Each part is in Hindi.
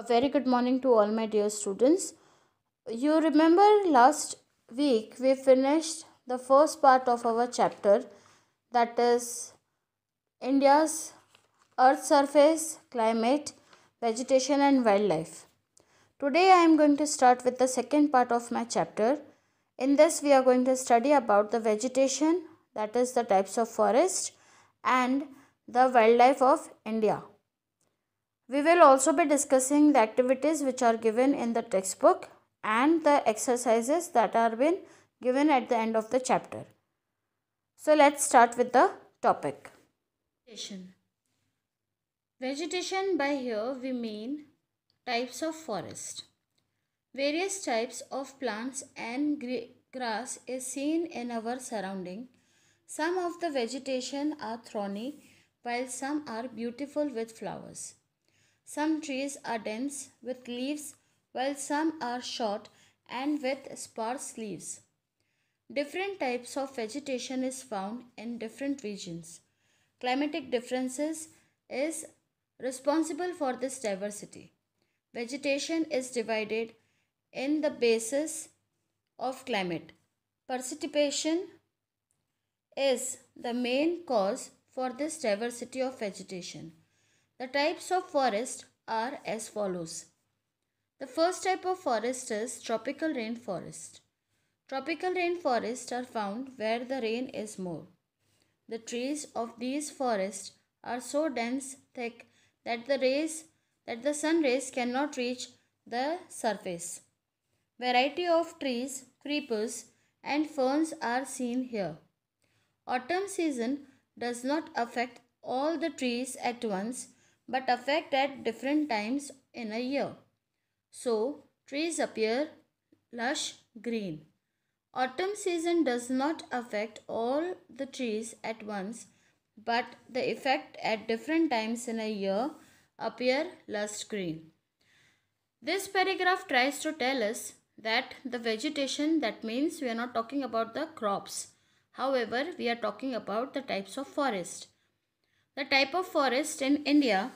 A very good morning to all my dear students. You remember last week we finished the first part of our chapter that is India's earth surface, climate, vegetation and wildlife. Today I am going to start with the second part of my chapter. In this we are going to study about the vegetation that is the types of forest and the wildlife of India. We will also be discussing the activities which are given in the textbook and the exercises that are been given at the end of the chapter. So let's start with the topic. Vegetation. Vegetation by here we mean types of forest. Various types of plants and grass is seen in our surrounding. Some of the vegetation are thorny while some are beautiful with flowers. Some trees are dense with leaves while some are short and with sparse leaves. Different types of vegetation is found in different regions. Climatic differences is responsible for this diversity. Vegetation is divided in the basis of climate. Precipitation is the main cause for this diversity of vegetation. The types of forest are as follows. The first type of forest is tropical rainforest. Tropical rainforests are found where the rain is more. The trees of these forests are so dense thick that the rays that the sun rays cannot reach the surface. Variety of trees, creepers and ferns are seen here. Autumn season does not affect all the trees at once but affect at different times in a year. So, trees appear lush green. Autumn season does not affect all the trees at once, but the effect at different times in a year appear lush green. This paragraph tries to tell us that the vegetation, that means we are not talking about the crops. However, we are talking about the types of forest. The type of forest in India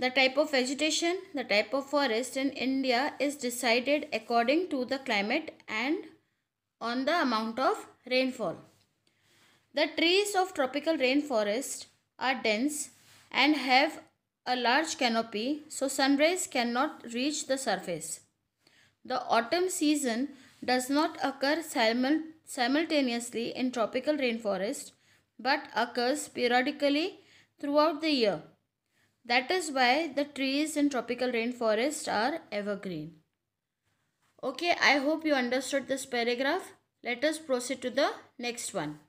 the type of vegetation, the type of forest in India is decided according to the climate and on the amount of rainfall. The trees of tropical rainforest are dense and have a large canopy so sun rays cannot reach the surface. The autumn season does not occur simultaneously in tropical rainforest but occurs periodically throughout the year. That is why the trees in tropical rainforest are evergreen. Okay, I hope you understood this paragraph. Let us proceed to the next one.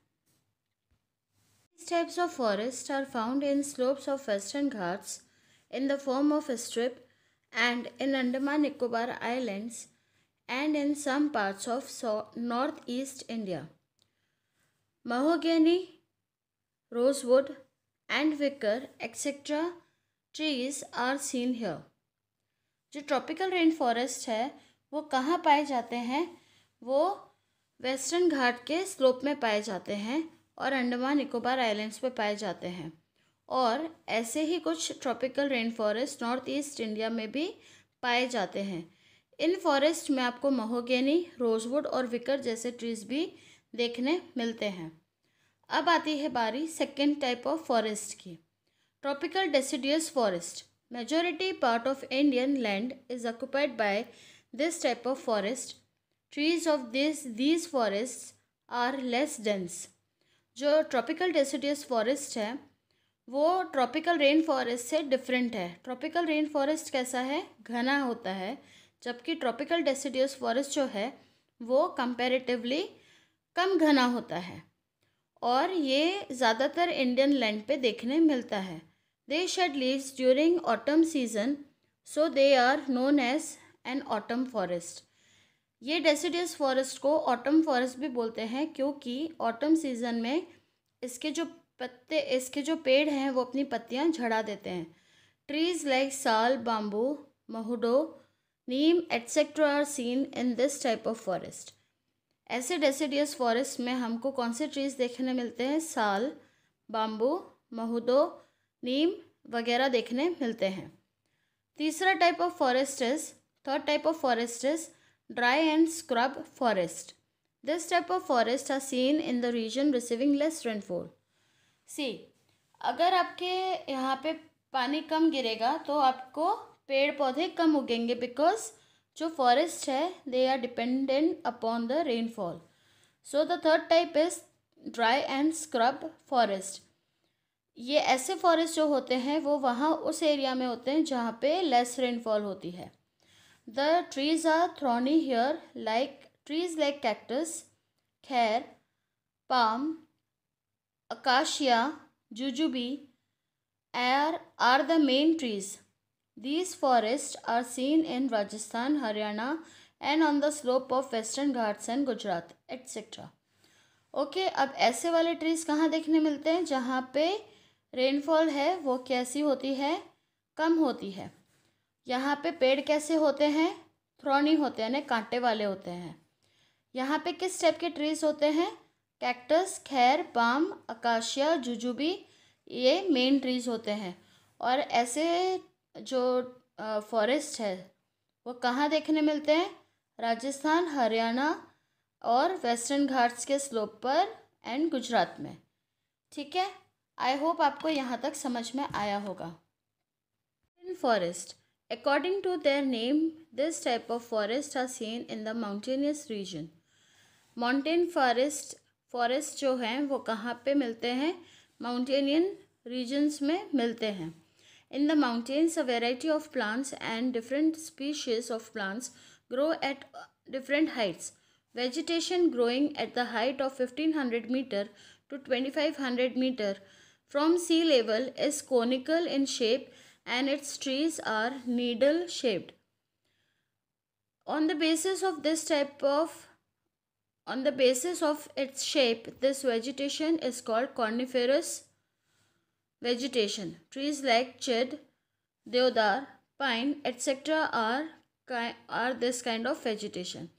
These types of forests are found in slopes of western ghats in the form of a strip and in Andaman Nicobar Islands and in some parts of northeast India. Mahogany, rosewood and wicker etc trees are seen here जो ट्रॉपिकल रेन फॉरेस्ट है वो कहाँ पाए जाते हैं वो वेस्टर्न घाट के स्लोप में पाए जाते हैं और अंडमान निकोबार आइलैंड्स पे पाए जाते हैं और ऐसे ही कुछ tropical rain forest north east India में भी पाए जाते हैं इन फॉरेस्ट में आपको महोगेनी रोजवुड और विकर जैसे ट्रीज भी देखने मिलते हैं अब आती है बारी सेकेंड टाइप ऑफ फॉरेस्ट की tropical deciduous forest majority part of Indian land is occupied by this type of forest trees of this these forest are less dense जो ट्रॉपिकल डेसीडियस फॉरेस्ट है वो ट्रॉपिकल रेन फॉरेस्ट से डिफरेंट है ट्रॉपिकल रेन फॉरेस्ट कैसा है घना होता है जबकि ट्रॉपिकल डेसीडियस फॉरेस्ट जो है वो कंपेरेटिवली कम घना होता है और ये ज़्यादातर इंडियन लैंड पे देखने मिलता है They shed leaves during autumn season, so they are known as an autumn forest. ये डेसीडियस फॉरेस्ट को ऑटम फॉरेस्ट भी बोलते हैं क्योंकि ऑटम सीजन में इसके जो पत्ते इसके जो पेड़ हैं वो अपनी पत्तियां झड़ा देते हैं trees like sal bamboo mahudo neem etcetera are seen in this type of forest ऐसे डेसीडियस फॉरेस्ट में हमको कौन से ट्रीज देखने मिलते हैं साल बाम्बू महुदो नीम वगैरह देखने मिलते हैं तीसरा type of forest is third type of forest is dry and scrub forest this type of forest are seen in the region receiving less rainfall see अगर आपके यहाँ पे पानी कम गिरेगा तो आपको पेड़ पौधे कम उगेंगे बिकॉज जो फॉरेस्ट है they are dependent upon the rainfall so the third type is dry and scrub forest ये ऐसे फॉरेस्ट जो होते हैं वो वहाँ उस एरिया में होते हैं जहाँ पे लेस रेनफॉल होती है the trees are thorny hair like trees like cactus khair palm acacia jujube uh are the main trees these forest are seen in Rajasthan Haryana and on the slope of western Ghats and Gujarat etcetera okay अब ऐसे वाले ट्रीज कहाँ देखने मिलते हैं जहाँ पे रेनफॉल है वो कैसी होती है कम होती है यहाँ पे पेड़ कैसे होते हैं थ्रोनी होते हैं कांटे वाले होते हैं यहाँ पे किस टाइप के ट्रीज होते हैं कैक्टस खैर पाम अकाशिया जुजुबी ये मेन ट्रीज होते हैं और ऐसे जो फॉरेस्ट है वो कहाँ देखने मिलते हैं राजस्थान हरियाणा और वेस्टर्न घाट्स के स्लोप पर एंड गुजरात में ठीक है आई होप आपको यहाँ तक समझ में आया होगा इन forest according to their name this type of forest are seen in the mountainous region mountain forest forest जो हैं वो कहाँ पे मिलते हैं माउंटेनियन रीजन्स में मिलते हैं in the mountains a variety of plants and different species of plants grow at different heights vegetation growing at the height of fifteen hundred metre to twenty five hundred metre from sea level is conical in shape and its trees are needle shaped. On the basis of this type of on the basis of its shape, this vegetation is called coniferous vegetation. Trees like chid, deodar, pine, etc. are, are this kind of vegetation.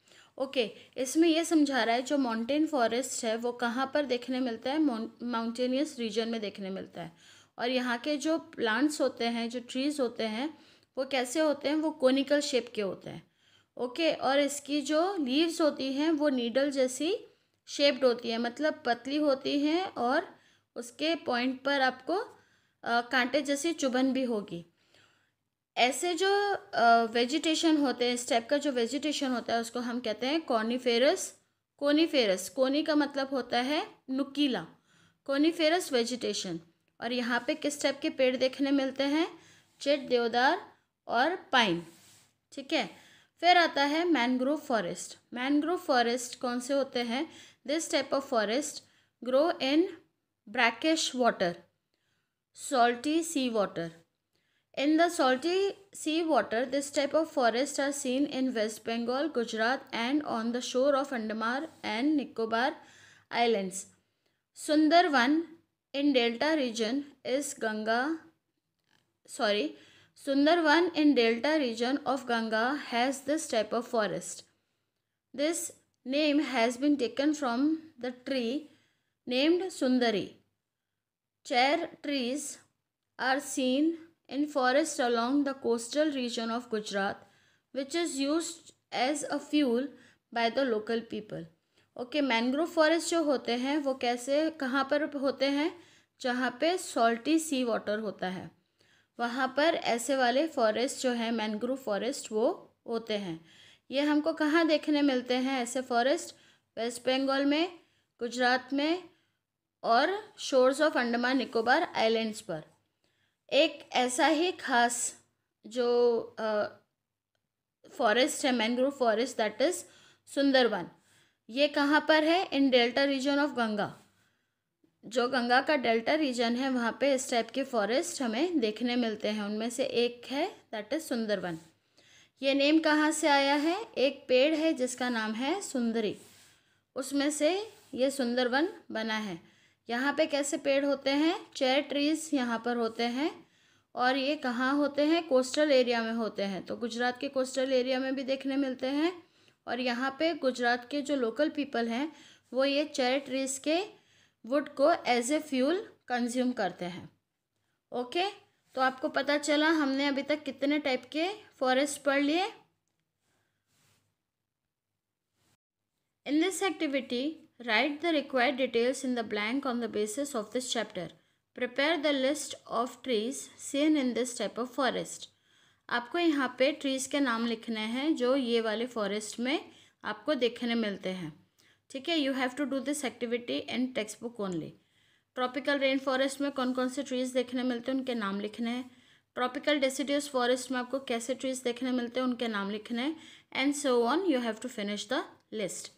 Okay okay, इसमें यह समझा रहा है जो माउंटेन फॉरेस्ट है वो कहाँ पर देखने मिलता है माउंटेनियस रीजन में देखने मिलता है और यहाँ के जो प्लांट्स होते हैं जो ट्रीज़ होते हैं वो कैसे होते हैं वो कोनिकल शेप के होते हैं ओके okay, और इसकी जो लीव्स होती हैं वो नीडल जैसी शेप्ड होती है मतलब पतली होती हैं और उसके पॉइंट पर आपको कांटे जैसी चुभन भी होगी ऐसे जो वेजिटेशन होते हैं इस टाइप का जो वेजिटेशन होता है उसको हम कहते हैं कॉनीफेरस कोनीफेरस कोनी का मतलब होता है नुकीला कोनीफेरस वेजिटेशन और यहाँ पे किस टाइप के पेड़ देखने मिलते हैं चेट देवदार और पाइन ठीक है फिर आता है मैनग्रोव फॉरेस्ट मैनग्रोव फॉरेस्ट कौन से होते हैं this type of forest grow in brackish water salty sea water In the salty sea water, this type of forest are seen in West Bengal, Gujarat and on the shore of Andamar and Nicobar Islands. Sundarvan in delta region is Ganga, sorry, Sundarvan in delta region of Ganga has this type of forest. This name has been taken from the tree named Sundari. Chair trees are seen in forests along the coastal region of Gujarat, which is used as a fuel by the local people. Okay okay, mangrove forest जो होते हैं वो कैसे कहाँ पर होते हैं जहाँ पे सॉल्टी सी वाटर होता है वहाँ पर ऐसे वाले फॉरेस्ट जो हैं मैंग्रोव फॉरेस्ट वो होते हैं ये हमको कहाँ देखने मिलते हैं ऐसे फॉरेस्ट वेस्ट बंगाल में गुजरात में और shores of Andaman Nicobar islands पर एक ऐसा ही खास जो फॉरेस्ट है mangrove forest that is Sundarban ये कहाँ पर है in delta region of Ganga जो गंगा का डेल्टा रीजन है वहाँ पे इस टाइप के फॉरेस्ट हमें देखने मिलते हैं उनमें से एक है दैट इज़ सुंदरवन ये नेम कहाँ से आया है एक पेड़ है जिसका नाम है सुंदरी उसमें से ये सुंदरवन बना है यहाँ पे कैसे पेड़ होते हैं चेयर ट्रीज यहाँ पर होते हैं और ये कहाँ होते हैं कोस्टल एरिया में होते हैं तो गुजरात के कोस्टल एरिया में भी देखने मिलते हैं और यहाँ पे गुजरात के जो लोकल पीपल हैं वो ये चेयर ट्रीज के वुड को एज ए फ्यूल कंज्यूम करते हैं ओके तो आपको पता चला हमने अभी तक कितने टाइप के फॉरेस्ट पढ़ लिए in this activity Write the required details in the blank on the basis of this chapter. Prepare the list of trees seen in this type of forest. आपको यहाँ पे ट्रीज़ के नाम लिखने हैं जो ये वाले फॉरेस्ट में आपको देखने मिलते हैं ठीक है you have to do this activity in text book only tropical rain forest में कौन कौन से ट्रीज़ देखने मिलते हैं उनके नाम लिखने हैं ट्रॉपिकल डेसीडियस फॉरेस्ट में आपको कैसे ट्रीज़ देखने मिलते हैं उनके नाम लिखने हैं and so on you have to finish the list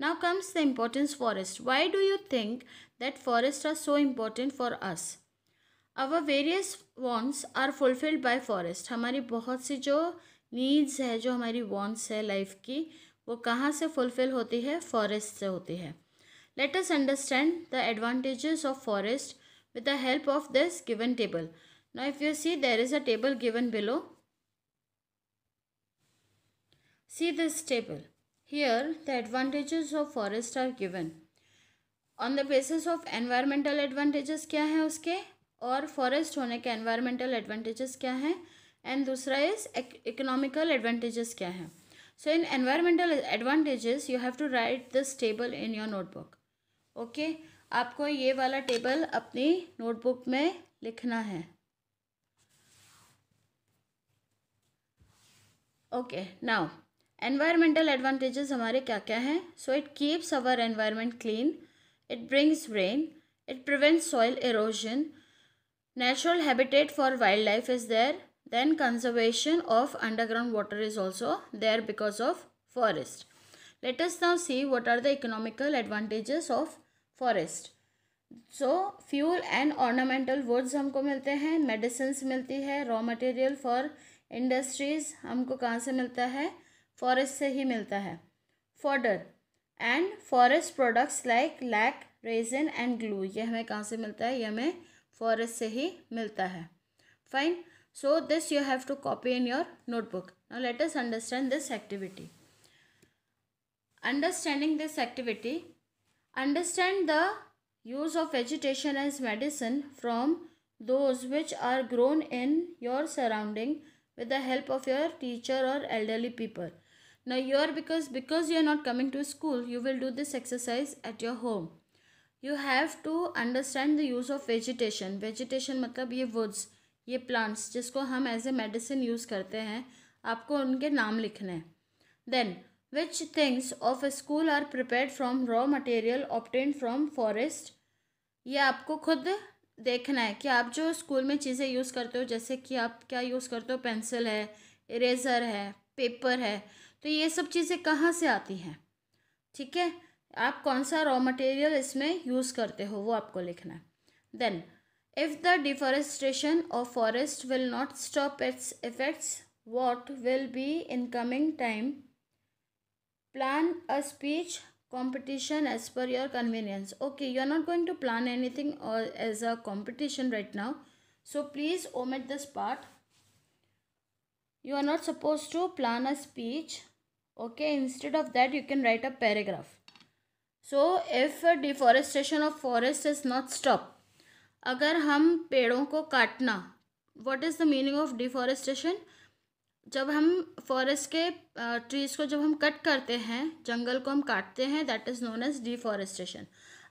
Now comes the importance forest. Why do you think that forests are so important for us? Our various wants are fulfilled by forest. hamari bahut si jo needs hai jo hamari wants hai life ki wo kahan se fulfill hoti hai forest se hoti hai let us understand the advantages of forest with the help of this given table. Now if you see there is a table given below. See this table. Here, the advantages of forest are given. On the basis of environmental advantages क्या है उसके और फॉरेस्ट होने के एनवायरमेंटल एडवांटेजेस क्या हैं एंड दूसरा इज इकोनॉमिकल एडवांटेजेस क्या हैं so in environmental advantages you have to write this table in your notebook okay आपको ये वाला टेबल अपनी नोटबुक में लिखना है ओके नाउ एनवायरमेंटल एडवांटेजेस हमारे क्या क्या हैं so it keeps our environment clean it brings rain it prevents soil erosion natural habitat for wild life is there then conservation of underground water is also there because of forest latest now see what are the economical advantages of forest so fuel and ornamental woods हमको मिलते हैं मेडिसिन मिलती है रॉ मटेरियल फॉर इंडस्ट्रीज हमको कहाँ से मिलता है फॉरेस्ट से ही मिलता है fodder and forest products like lac resin and glue ये हमें कहाँ से मिलता है ये हमें फॉरेस्ट से ही मिलता है fine so this you have to copy in your notebook now let us understand this activity understanding this activity understand the use of vegetation as medicine from those which are grown in your surrounding with the help of your teacher और elderly people now here because because you are not coming to school you will do this exercise at your home you have to understand the use of vegetation vegetation मतलब ये वुड्स ये प्लांट्स जिसको हम एज ए मेडिसिन यूज़ करते हैं आपको उनके नाम लिखने हैं then which things of school are prepare from raw material obtain from forest ये आपको खुद देखना है कि आप जो स्कूल में चीज़ें यूज़ करते हो जैसे कि आप क्या यूज़ करते हो पेंसिल है इरेज़र है पेपर है तो ये सब चीज़ें कहाँ से आती हैं ठीक है आप कौन सा रॉ मटेरियल इसमें यूज़ करते हो वो आपको लिखना है then if the deforestation of forest will not stop its effects what will be in coming time plan a speech competition as per your convenience okay you are not going to plan anything as a competition right now so please omit this part you are not suppose to plan a speech okay instead of that you can write a paragraph so if deforestation of forest is not stop अगर हम पेड़ों को काटना what is the meaning of deforestation जब हम फॉरेस्ट के ट्रीज़ को जब हम कट करते हैं जंगल को हम काटते हैं that is known as deforestation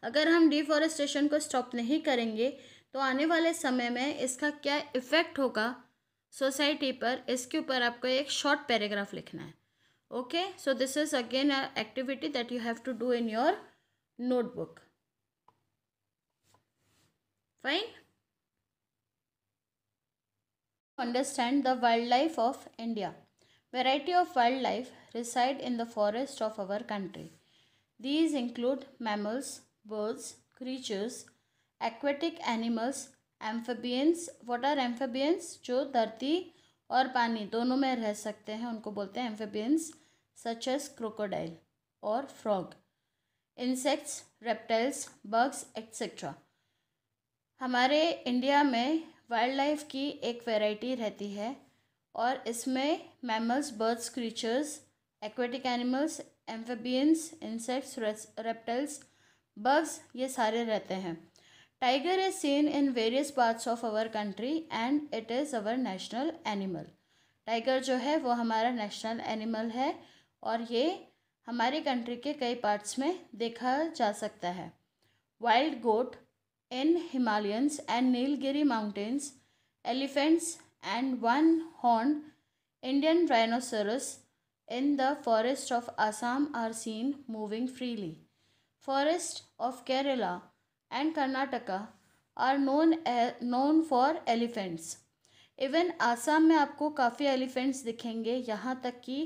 अगर हम डिफॉरेस्टेशन को स्टॉप नहीं करेंगे तो आने वाले समय में इसका क्या इफ़ेक्ट होगा सोसाइटी पर इसके ऊपर आपको एक शॉर्ट पैराग्राफ लिखना है okay so this is again an activity that you have to do in your notebook fine understand the wildlife of india variety of wildlife reside in the forest of our country these include mammals birds creatures aquatic animals What are amphibians? जो धरती और पानी दोनों में रह सकते हैं उनको बोलते हैं amphibians. such as crocodile or frog, insects, reptiles, bugs, etc. हमारे इंडिया में वाइल्ड लाइफ की एक वैरायटी रहती है और इसमें mammals birds creatures aquatic animals amphibians insects reptiles bugs ये सारे रहते हैं tiger is seen in various parts of our country and it is our national animal tiger जो है वो हमारा नेशनल एनिमल है और ये हमारी कंट्री के कई पार्ट्स में देखा जा सकता है wild goat in Himalayas and Nilgiri mountains elephants and one horn Indian rhinoceros in the forest of Assam are seen moving freely forest of Kerala and Karnataka are known known for elephants even Assam में आपको काफ़ी एलिफेंट्स दिखेंगे यहाँ तक कि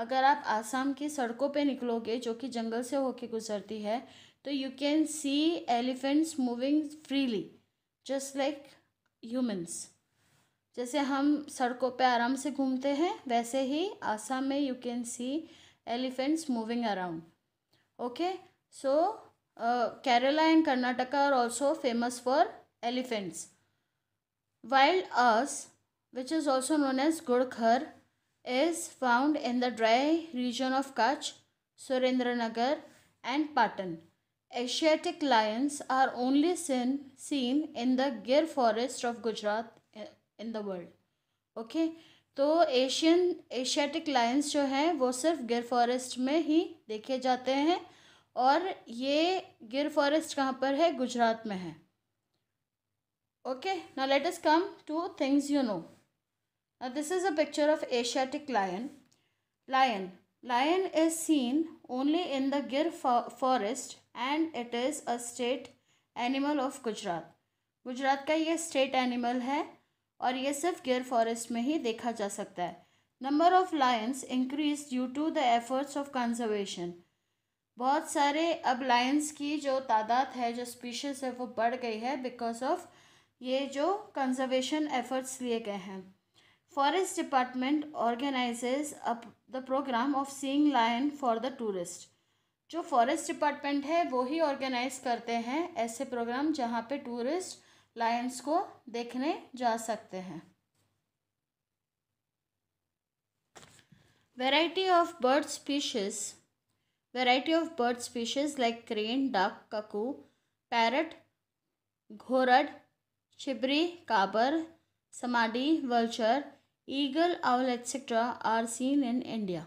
अगर आप आसाम की सड़कों पे निकलोगे जो कि जंगल से होके गुजरती है तो you can see elephants moving freely just like humans जैसे हम सड़कों पे आराम से घूमते हैं वैसे ही आसाम में you can see elephants moving around okay so Kerala and Karnataka are also famous for elephants wild ass which is also known as gudkhar is found in the dry region of Kutch, Surendranagar and Patan. Asiatic lions are only seen, seen in the Gir forest of Gujarat in the world. Okay, तो एशियन एशियाटिक लायंस जो हैं वो सिर्फ गिर फॉरेस्ट में ही देखे जाते हैं और ये गिर फॉरेस्ट कहाँ पर है गुजरात में है ओके ना let us come to things you know Now this is a picture of Asiatic lion. Lion. Lion is seen only in the Gir forest and it is a state animal of Gujarat. Gujarat का ये state animal है और ये सिर्फ Gir forest में ही देखा जा सकता है Number of lions increased due to the efforts of conservation. बहुत सारे अब lions की जो तादाद है जो species है वो बढ़ गई है because of ये जो conservation efforts लिए गए हैं forest department organize up the program of seeing line for the tourist जो फॉरेस्ट डिपार्टमेंट है वो ही ऑर्गेनाइज करते हैं ऐसे प्रोग्राम जहाँ पे टूरिस्ट लाइन्स को देखने जा सकते हैं variety of bird species variety of bird species like crane duck cuckoo parrot ghorad chibri kabar samadi vulture Eagle, owl, etc. are seen in India.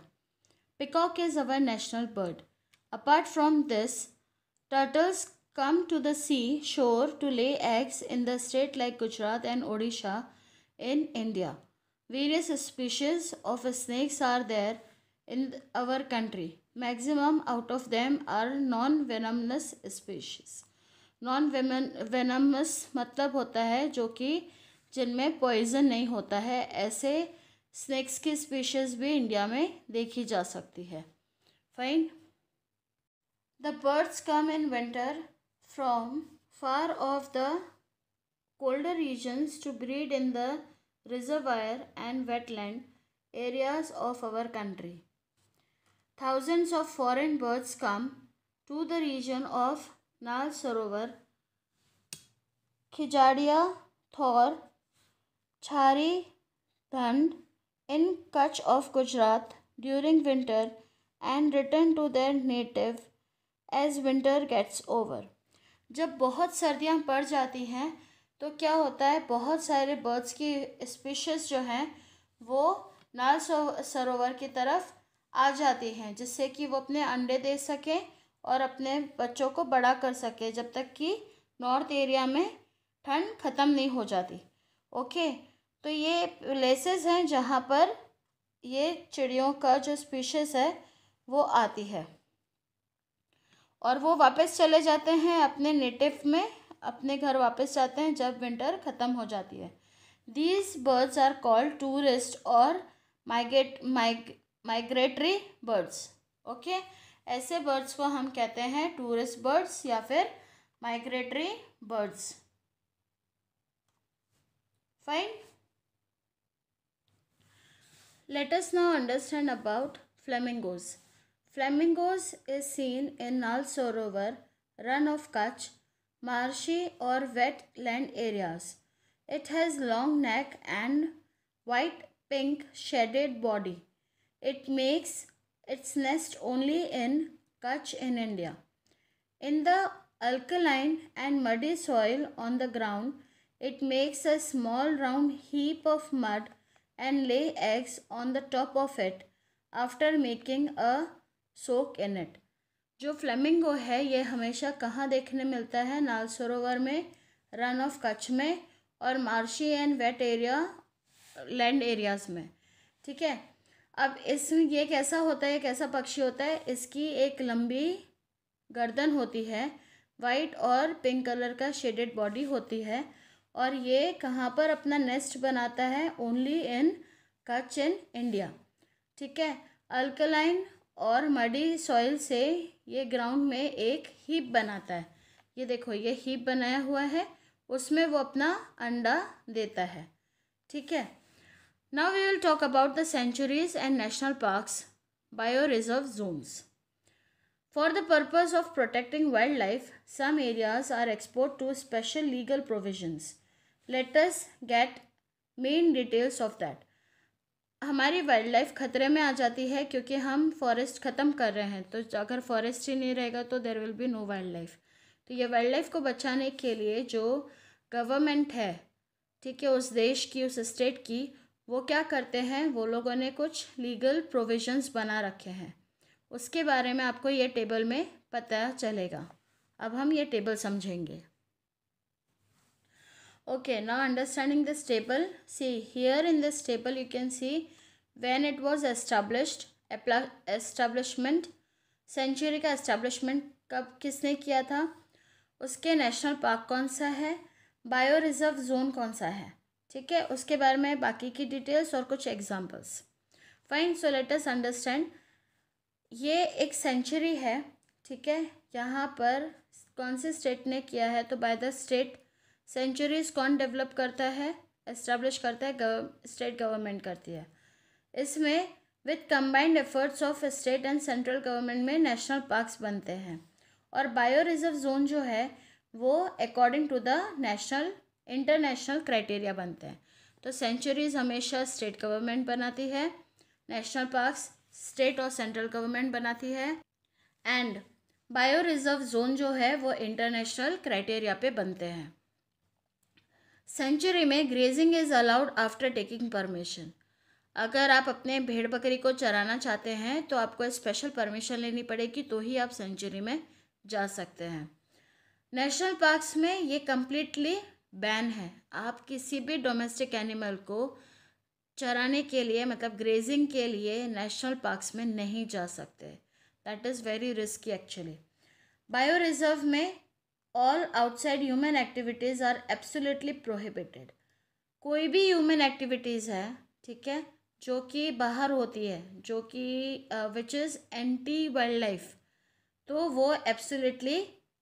Peacock is our national bird. Apart from this, turtles come to the sea shore to lay eggs in the state like Gujarat and Odisha in India. Various species of snakes are there in our country. Maximum out of them are non-venomous species. non venomous matlab hota hai jo ki कि जिनमें पॉइजन नहीं होता है ऐसे स्नैक्स की स्पीशीज भी इंडिया में देखी जा सकती है fine the birds come in winter from far of the colder regions to breed in the reservoir and wetland areas of our country thousands of foreign birds come to the region of Nal Sarovar Khijadiya Thol Chhari Dhand in Kutch of Gujarat during winter and return to their native as winter gets over जब बहुत सर्दियां पड़ जाती हैं तो क्या होता है बहुत सारे बर्ड्स की स्पीशीज़ जो हैं वो नाल सरोवर की तरफ आ जाती हैं जिससे कि वो अपने अंडे दे सकें और अपने बच्चों को बड़ा कर सकें जब तक कि नॉर्थ एरिया में ठंड ख़त्म नहीं हो जाती ओके तो ये प्लेसेस हैं जहाँ पर ये चिड़ियों का जो स्पीशीज़ है वो आती है और वो वापस चले जाते हैं अपने नेटिव में अपने घर वापस जाते हैं जब विंटर ख़त्म हो जाती है these birds are called tourist और माइग्रेट माइग्रेटरी बर्ड्स ओके ऐसे बर्ड्स को हम कहते हैं टूरिस्ट बर्ड्स या फिर migratory birds fine Let us now understand about flamingos. Flamingos is seen in Nal over Run of Kutch, marshy or wet land areas. It has long neck and white pink shaded body. It makes its nest only in Kutch in India. In the alkaline and muddy soil on the ground, it makes a small round heap of mud and lay eggs on the top of it after making a soak in it. जो फ्लेमिंगो है ये हमेशा कहाँ देखने मिलता है नाल सरोवर में रन ऑफ कच्छ में और marshy and wet area land areas में ठीक है अब इस ये कैसा होता है कैसा पक्षी होता है इसकी एक लंबी गर्दन होती है वाइट और पिंक कलर का शेडेड बॉडी होती है और ये कहाँ पर अपना नेस्ट बनाता है ओनली इन कच इन इंडिया ठीक है अल्कलाइन और मडी सॉइल से ये ग्राउंड में एक हीप बनाता है ये देखो ये हीप बनाया हुआ है उसमें वो अपना अंडा देता है ठीक है now we will talk about the sanctuaries and national parks bio reserve zones the purpose of protecting wild life some areas are export to special legal provisions let us get main details of that हमारी वाइल्ड लाइफ खतरे में आ जाती है क्योंकि हम फॉरेस्ट ख़त्म कर रहे हैं तो अगर फॉरेस्ट ही नहीं रहेगा तो there will be no wild life तो ये वाइल्ड लाइफ को बचाने के लिए जो गवर्नमेंट है ठीक है उस देश की उस स्टेट की वो क्या करते हैं वो लोगों ने कुछ लीगल प्रोविजंस बना रखे हैं उसके बारे में आपको ये टेबल में पता चलेगा अब हम ये टेबल समझेंगे okay now understanding this table see here in this table you can see when it was established establishment sanctuary का एस्टेब्लिशमेंट कब किसने किया था उसके नेशनल पार्क कौन सा है बायो रिजर्व जोन कौन सा है ठीक है उसके बारे में बाकी की डिटेल्स और कुछ examples fine so let us understand ये एक सेंचुरी है ठीक है यहाँ पर कौन से स्टेट ने किया है तो बाय द स्टेट सेंचुरीज कौन डेवलप करता है एस्टेब्लिश करता है स्टेट गवर्नमेंट करती है इसमें with combined efforts of state and central government में नेशनल पार्क्स बनते हैं और बायो रिजर्व जोन जो है वो according to the national international criteria बनते हैं तो सेंचुरीज हमेशा स्टेट गवर्नमेंट बनाती है नेशनल पार्क्स स्टेट और सेंट्रल गवर्नमेंट बनाती है एंड बायो रिजर्व जोन जो है वो इंटरनेशनल क्राइटेरिया पे बनते हैं सेंचुरी में grazing is allowed after taking permission अगर आप अपने भेड़ बकरी को चराना चाहते हैं तो आपको स्पेशल परमिशन लेनी पड़ेगी तो ही आप सेंचुरी में जा सकते हैं नेशनल पार्क्स में ये कम्प्लीटली बैन है आप किसी भी डोमेस्टिक एनिमल को चराने के लिए मतलब ग्रेजिंग के लिए नेशनल पार्क्स में नहीं जा सकते that is very risky actually bio reserve में all outside human activities are absolutely prohibited कोई भी ह्यूमन एक्टिविटीज़ है ठीक है जो कि बाहर होती है जो कि which is anti wild life तो वो एब्सोल्युटली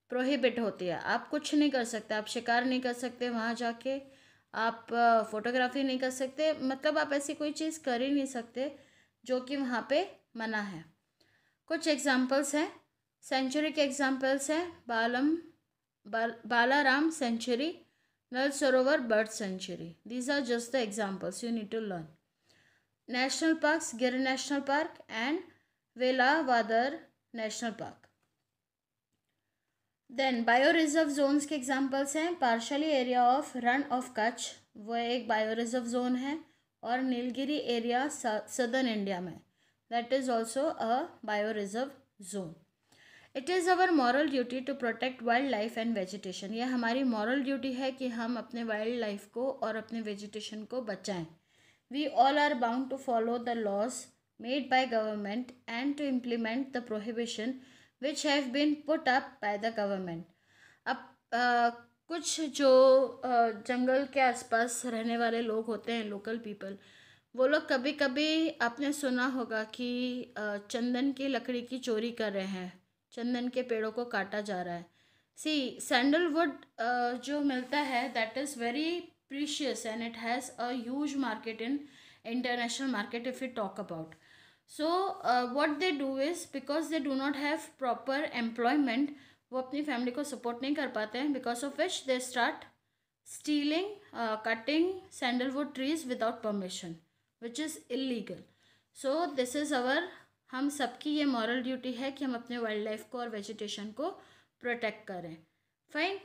प्रोहिबिट होती है आप कुछ नहीं कर सकते आप शिकार नहीं कर सकते वहाँ जाके आप फोटोग्राफी नहीं कर सकते मतलब आप ऐसी कोई चीज़ कर ही नहीं सकते जो कि वहाँ पे मना है कुछ एग्जांपल्स हैं सेंचुरी के एग्जांपल्स हैं बालम बाल Balaram sanctuary Nal Sarovar bird sanctuary these are just the examples you need to learn national park Gir national park and Velavadar national park then bio reserve zones के एग्जाम्पल्स हैं partially area of Rann of Kutch वह एक बायो रिजर्व जोन है और नीलगिरी एरिया सदर्न इंडिया में that is also a bio reserve zone it is our moral duty to protect wildlife and vegetation यह हमारी मॉरल ड्यूटी है कि हम अपने वाइल्ड लाइफ को और अपने वेजिटेशन को बचाएं we all are bound to follow the laws made by government and to implement the prohibition which have been put up by the government अब कुछ जो जंगल के आसपास रहने वाले लोग होते हैं लोकल पीपल वो लोग कभी कभी आपने सुना होगा कि चंदन की लकड़ी की चोरी कर रहे हैं चंदन के पेड़ों को काटा जा रहा है सी सैंडलवुड uh, जो मिलता है that is very precious and it has a huge market in international market if you talk about so what they do is because they do not have proper employment वो अपनी फैमिली को सपोर्ट नहीं कर पाते हैं because of which they start stealing cutting sandalwood trees without permission which is illegal so this is our हम सबकी ये मॉरल ड्यूटी है कि हम अपने वाइल्ड लाइफ को और वेजिटेशन को प्रोटेक्ट करें fine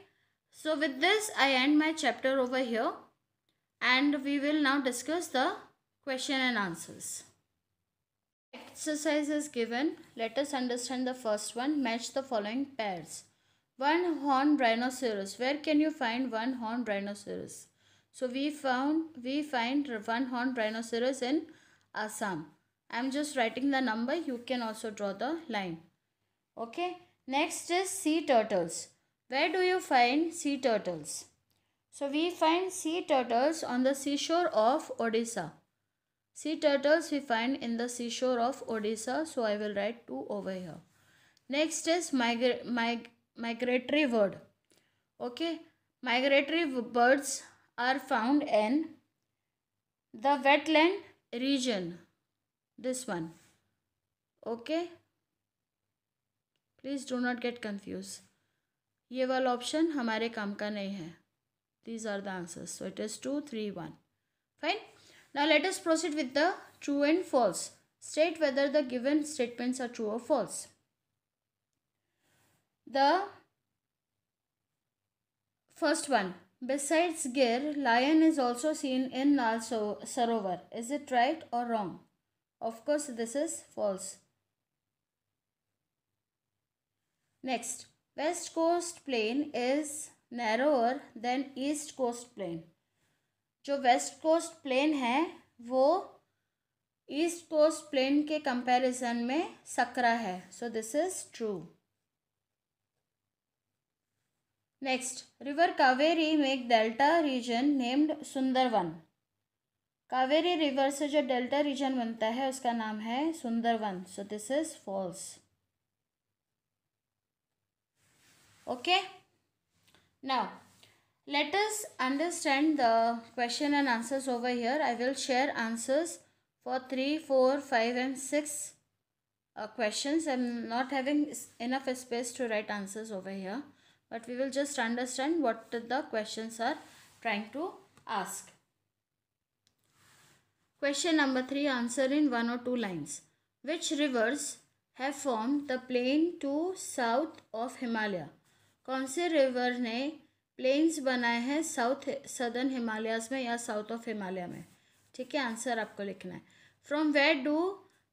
so with this I end my chapter over here and we will now discuss the question and answers exercise is given let us understand the first one match the following pairs one horn rhinoceros where can you find one horn rhinoceros so we found we find one horn rhinoceros in Assam I am just writing the number. You can also draw the line. Okay. Next is sea turtles. Where do you find sea turtles? So we find sea turtles on the seashore of Odisha. Sea turtles we find in the seashore of Odisha. So I will write 2 over here. Next is migra mig migratory bird. Okay. Migratory birds are found in the wetland region this one okay please do not get confused ये वाला ऑप्शन हमारे काम का नहीं है these are the answers so it is two three one fine now let us proceed with the true and false state whether the given statements are true or false the first one besides gir lion is also seen in nal sarovar is it right or wrong Of course, this is false. Next, west coast plain is narrower than east coast plain. जो वेस्ट कोस्ट प्लेन है वो ईस्ट कोस्ट प्लेन के कंपैरिजन में सकरा है so this is true next river Kaveri make delta region named Sundarban Kaveri river से जो डेल्टा रीजन बनता है उसका नाम है सुंदरवन so this is false okay now let us understand the question and answers over here I will share answers for three four five and six question I am not having enough space to write answers over here but we will just understand what the question are trying to ask Question number 3 answer in one or two lines. Which rivers have formed the plain to south of Himalaya? कौन से river ने plains बनाए हैं south southern Himalayas में या south of Himalaya में ठीक है आंसर आपको लिखना है from where do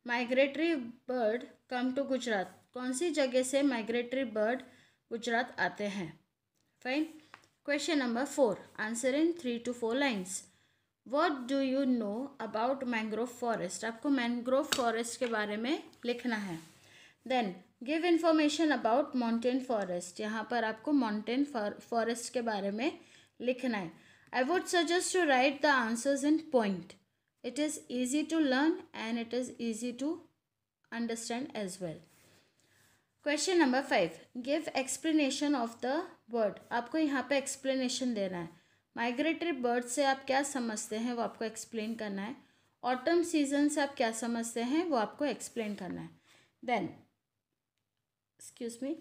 migratory bird come to Gujarat कौन सी जगह से माइग्रेटरी बर्ड गुजरात आते हैं fine question number four answer in three to four lines what do you know about mangrove forest आपको मैंग्रोव फॉरेस्ट के बारे में लिखना है then give information about mountain forest यहाँ पर आपको माउंटेन फॉरेस्ट के बारे में लिखना है I would suggest to write the answers in point it is easy to learn and it is easy to understand as well question number five give explanation of the word आपको यहाँ पर एक्सप्लेनेशन देना है माइग्रेटरी बर्ड से आप क्या समझते हैं वो आपको एक्सप्लेन करना है ऑटम सीजन से आप क्या समझते हैं वो आपको एक्सप्लेन करना है then excuse me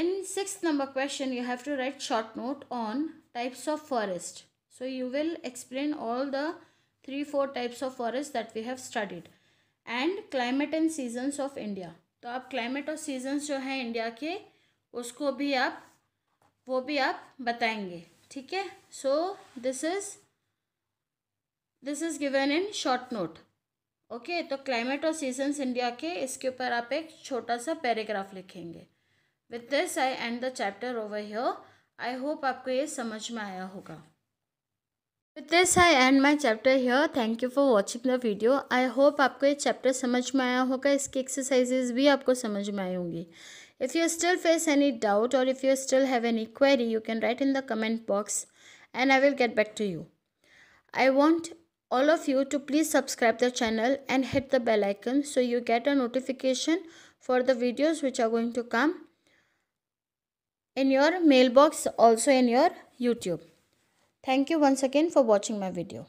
in six number question you have to write short note on types of forest so you will explain all the three four types of forest that we have studied and climate and seasons of India तो आप क्लाइमेट और सीजन्स जो हैं इंडिया के उसको भी आप वो भी आप बताएंगे ठीक है so this is this is given in short note okay तो क्लाइमेट और सीजन्स इंडिया के इसके ऊपर आप एक छोटा सा पैराग्राफ लिखेंगे with this I end the chapter over here I hope आपको ये समझ में आया होगा with this I end my chapter here thank you for watching the video I hope आपको ये चैप्टर समझ में आया होगा इसकी एक्सरसाइजेज भी आपको समझ में आई होंगी If you still face any doubt or if you still have any query, you can write in the comment box and I will get back to you. I want all of you to please subscribe the channel and hit the bell icon so you get a notification for the videos which are going to come in your mailbox also in your YouTube. Thank you once again for watching my video.